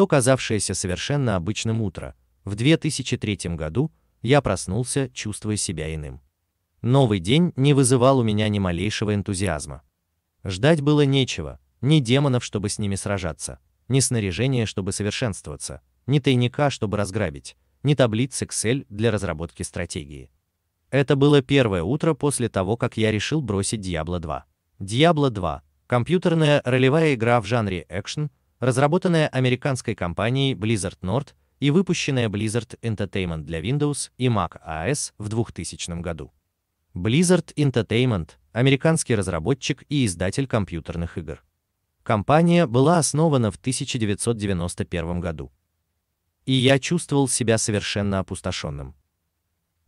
то казавшееся совершенно обычным утро. В 2003 году я проснулся, чувствуя себя иным. Новый день не вызывал у меня ни малейшего энтузиазма. Ждать было нечего, ни демонов, чтобы с ними сражаться, ни снаряжения, чтобы совершенствоваться, ни тайника, чтобы разграбить, ни таблицы Excel для разработки стратегии. Это было первое утро после того, как я решил бросить Diablo 2. Diablo 2 компьютерная ролевая игра в жанре экшен, разработанная американской компанией Blizzard North и выпущенная Blizzard Entertainment для Windows и Mac OS в 2000 году. Blizzard Entertainment – американский разработчик и издатель компьютерных игр. Компания была основана в 1991 году. И я чувствовал себя совершенно опустошенным.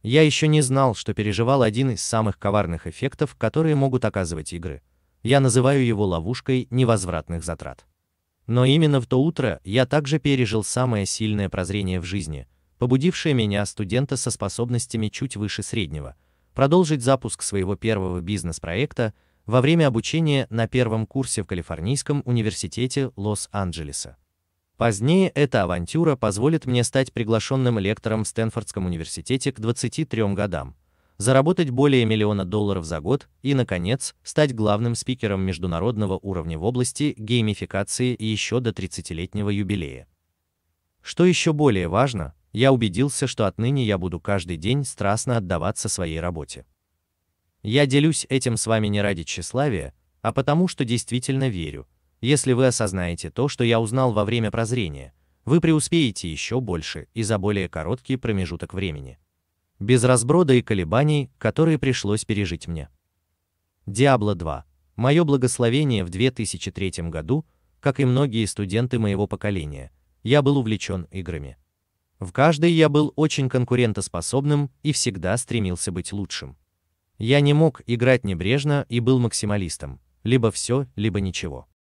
Я еще не знал, что переживал один из самых коварных эффектов, которые могут оказывать игры. Я называю его ловушкой невозвратных затрат. Но именно в то утро я также пережил самое сильное прозрение в жизни, побудившее меня, студента со способностями чуть выше среднего, продолжить запуск своего первого бизнес-проекта во время обучения на первом курсе в Калифорнийском университете Лос-Анджелеса. Позднее эта авантюра позволит мне стать приглашенным лектором в Стэнфордском университете к 23 годам, заработать более миллиона долларов за год и, наконец, стать главным спикером международного уровня в области геймификации еще до 30-летнего юбилея. Что еще более важно, я убедился, что отныне я буду каждый день страстно отдаваться своей работе. Я делюсь этим с вами не ради тщеславия, а потому что действительно верю, если вы осознаете то, что я узнал во время прозрения, вы преуспеете еще больше и за более короткий промежуток времени без разброда и колебаний, которые пришлось пережить мне. Diablo 2. Мое благословение в 2003 году, как и многие студенты моего поколения, я был увлечен играми. В каждой я был очень конкурентоспособным и всегда стремился быть лучшим. Я не мог играть небрежно и был максималистом, либо все, либо ничего.